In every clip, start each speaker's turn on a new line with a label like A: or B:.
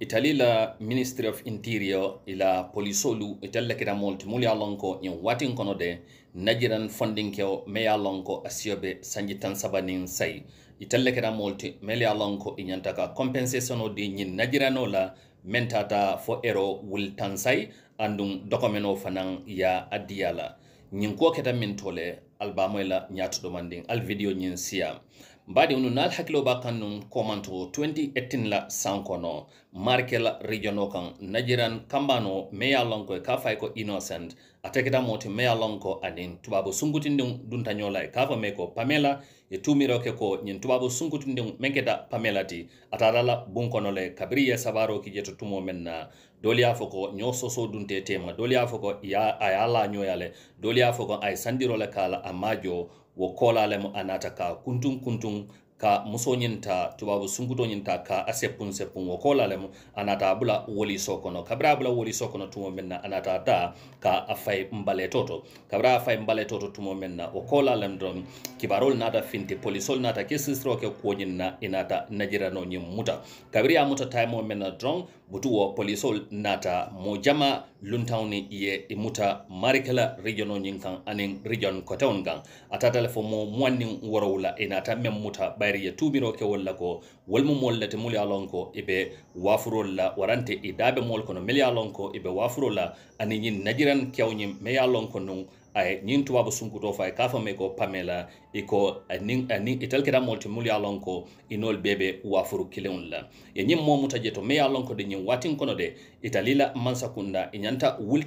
A: itali la ministry of interior ila polisolu itali kira kita molti muli alonko ni watin kono de najiran funding keo me alonko asiobe sanji tan sabanin sai itali kira kita molti mele alonko inyantaka compensation o di nyin najirano la mentata fo ero wul tan sai andun dokumeno fanang ya adiyala nyin ko keta mentole albamo ila nyatu ñaatuɗo man al video ñin siya mbaɗi unu naal hakkilo ba kan nun commento 2018 la sankono markel rijono kan najiran kambano meya lonko ka fay ko innocent atekita moti meya lonko anin tubabu sunkutindiŋ duntañola e kafa me ko pamela e tumiro ke ko ñin tubabu sunkutindin menketa pamela ti atarala bunkonole kabiri ye sabaro ki jeto tumo meŋ na doli ya fo ko ño soso dunte tema doli ya fo ko ya ayala ñoyale doli ya fo ko ay sandirole kala amajo wo a anata ka kuntuŋ kuntuŋ ka muso ñinta tubabu sunkuto ñinta ka a seppun seppun wo kola lemu anata bula woli so kono kabira bula woli so kono tumo menna anata ta ka a mbale toto kabira a fay mbale toto tumo menna wo kola lem don kibarol nata finti polisol nata ke sisiro ke ko na inata najira no ñin muta kabiri a muta mo menna drong butu wo polisol nata mo jama luntawni ye i muta marikela regiono ñin kan anin region kotewn atata le fo mo muwannin worowla inata men muta bayri ye tuubiro ke la ko wolmu moolu lete mulu ye lon ko i be waafurol la warante i daabe moolu kono melu ye lon ko i be waafuro la ani ñiŋ najiran kew me ye lon ko nuŋ ay ñiŋ tubaabu sunkuto fa ka fo me ko pamela iko aniŋ aniŋ itel keta moolu ti mulu ko inoolu bee waafuru kiliŋo la ye ñiŋ moo je to me ye a ko de ñiŋ waatiŋ kono de itali mansakunda i ñanta wuli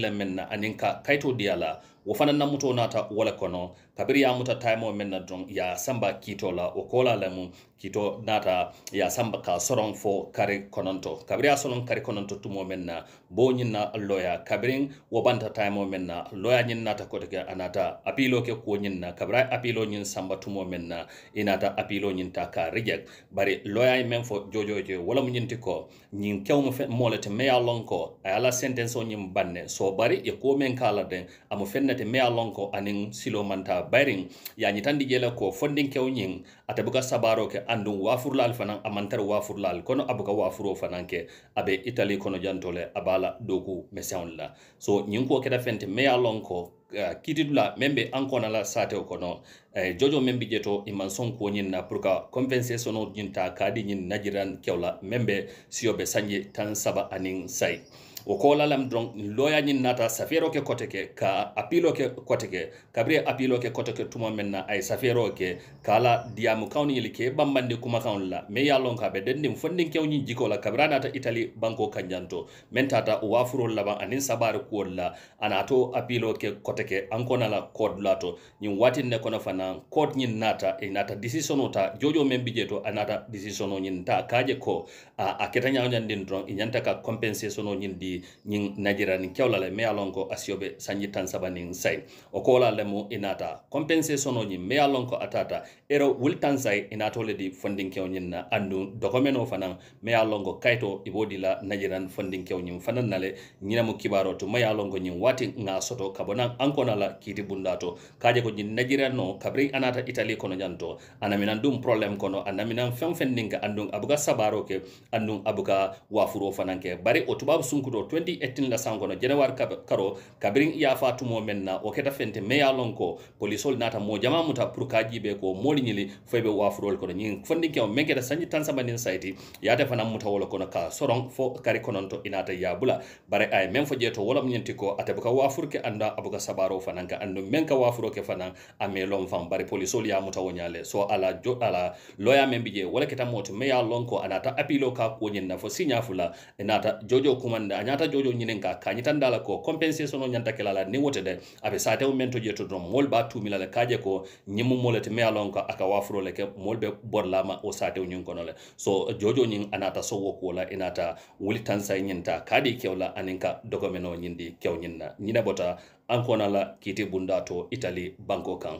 A: la meŋ na aniŋ ka kayitoo diya la wo fanaŋ na naata wo kono kabiri ya muta taimo menna don ya samba kito la okola lemu kito nata ya samba ka soron fo kare kononto kabiri ya soron kare kononto tumo menna bo nyinna loya kabirin wobanta taimo menna loya nyinna ta kote ke anata apilo ke ko nyinna kabira apilo nyin samba tumo menna inata apilo nyin ta ka reject bari loya men fo jojo je wala mu nyinti ko nyin kew mu fe molete me ya ala sentence o nyim banne so bari e ko men kala den amu fennete me ya anin silo manta bayirin ya ñitandi jela ko fondin kew ñin ate buka sabaro ke andun wafurlal fanan amantar wafurlal kono abuka wafuro fanan ke abe itali kono jantole abala doku mesewn la so ñin ko keta fente meya lon ko uh, eh, kitidula meŋ be an kona la saateo kono eh, jojo meŋ bi je to i maŋ kuwo ñiŋ na pour ka compensation ñiŋ ta ka di ñiŋ najiran kew la meŋ be siyo be sanji tan saba aniŋ sayi wo ko la lam dron loya ñiŋ naata safeero ke kote ke ka apilo ke kote ke kabiri apilo ke kote ke tuma meŋ na a ye safeero ke ka a la diyaamu kaŋo niŋ ke bambandi kumakaŋo la meŋ ye a loŋ ka a be dendiŋ fondinkeŋo ñiŋ jiko la kabiri a naata itali banko kanjanto meŋ taata waafurolu labaŋ aniŋ sabaari kuwolu la a naato apilo ke kote kote ke ankona la kod lato nyin wati ne kona fana kod nyin nata e nata decision ota jojo men bijeto anata decision o nyin ta kaje ko a, a keta nyaaw nyan din dron nyanta ka compensation o nyin di nyin najira ni kewla le mealonko asiobe sanji tan sabani sai o kola le mo e inata compensation o nyin mealonko atata ero wultan sai inato e le di funding kew nyin na andu document o fana mealonko kaito ibodi e la najiran funding kew nyin fana nale nyina mu kibaro to mealonko nyin wati nga soto kabona ankona la kiti bundato kaje ko jin najira no kabri anata italy kono nyanto anaminan ndum problem kono anaminan fen fem ninga andung abuga sabaro ke andung abuga wafuro fananke bari o tubabu sunkuto 2018 la sangono january karo kabri ya fatu mo menna o keta fente meya lonko polisol nata mo jama muta pour kajibe ko moli nyili febe wafuro kono nyin ke o mengeda sanji tan sabanin sayti yate fana muta wolo kono ka sorong fo kari kononto inata yabula bari ay men fo jeto wala nyenti ko atabuka wafurke anda abuga sabaro fanan ka andu men ka wafuro ke fanan ame lon fan bari polisol ya muta wonyale so ala jo ala loya men bije wala kita moto me ya lon ko anata apilo ka ko nyen fo sinya fula nata jojo kumanda anata jojo nyinen ka kanyi tan dala ko compensation on nyanta kelala ni wote de abe sate o men to jeto don mol ba tu milala kaje ko nyimu molete me ya lon ko aka wafuro le ke mol borlama o sate o nyin kono so jojo nyin anata so woko la inata wuli tansa nyinta kadi kewla aninka dokomeno nyindi kew nyinna nyina bota an kɔnɔna la k'i tɛ bunda tɔ itali banko kan